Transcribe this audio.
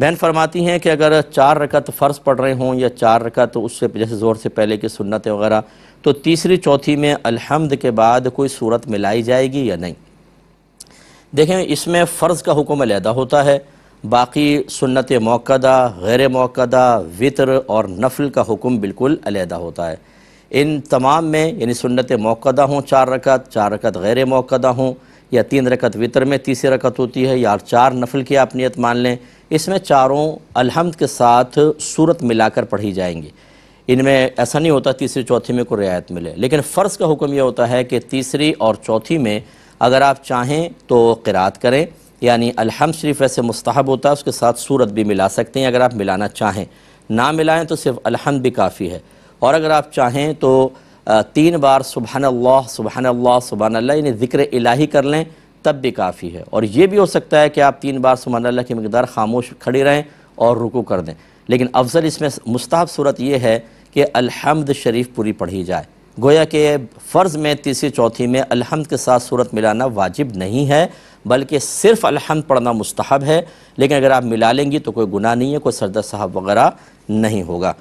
बहन फरमाती हैं कि अगर चार रकत फ़र्ज़ पढ़ रहे हों या चार रकत तो उससे जैसे ज़ोर से पहले की सुन्नत वगैरह तो तीसरी चौथी में अलहमद के बाद कोई सूरत मिलाई जाएगी या नहीं देखें इसमें फ़र्ज़ का हुक्म अलहदा होता है बाकी सुन्नत मौकदा गैर मौकदा वितर और नफल का हुक्म बिल्कुल अलहदा होता है इन तमाम में यानी सुन्नत मौकदा हों चार रकत चार रकत गैर मौकदा हों या तीन रकत वितर में तीसरी रकत होती है या चार नफल की आप नियत मान लें इसमें चारों अलहमद के साथ सूरत मिलाकर पढ़ी जाएंगी इनमें ऐसा नहीं होता तीसरी चौथी में कोई रियायत मिले लेकिन फ़र्ज़ का हुक्म यह होता है कि तीसरी और चौथी में अगर आप चाहें तो किरात करें यानी अलहम शरीफ ऐसे मुस्तहब होता है उसके साथ सूरत भी मिला सकते हैं अगर आप मिलाना चाहें ना मिलाएं तो सिर्फ अलहम भी काफ़ी है और अगर आप चाहें तो तीन बार सुबहान अल्लाह सुबहान अल्लाह सुबहान ज़िक्र इलाही कर लें तब भी काफ़ी है और ये भी हो सकता है कि आप तीन बार सुबहान अल्लाह की मकदार खामोश खड़ी रहें और रुकू कर दें लेकिन अफजल इसमें मुस्ताब सूरत यह है कि अलहमद शरीफ पूरी पढ़ी जाए गोया के फ़र्ज़ में तीसरी चौथी में अलहमद के साथ सूरत मिलाना वाजिब नहीं है बल्कि सिर्फ़ अलहमद पढ़ना मुस्तहब है लेकिन अगर आप मिला लेंगी तो कोई गुनाह नहीं है कोई सरदर साहब वगैरह नहीं होगा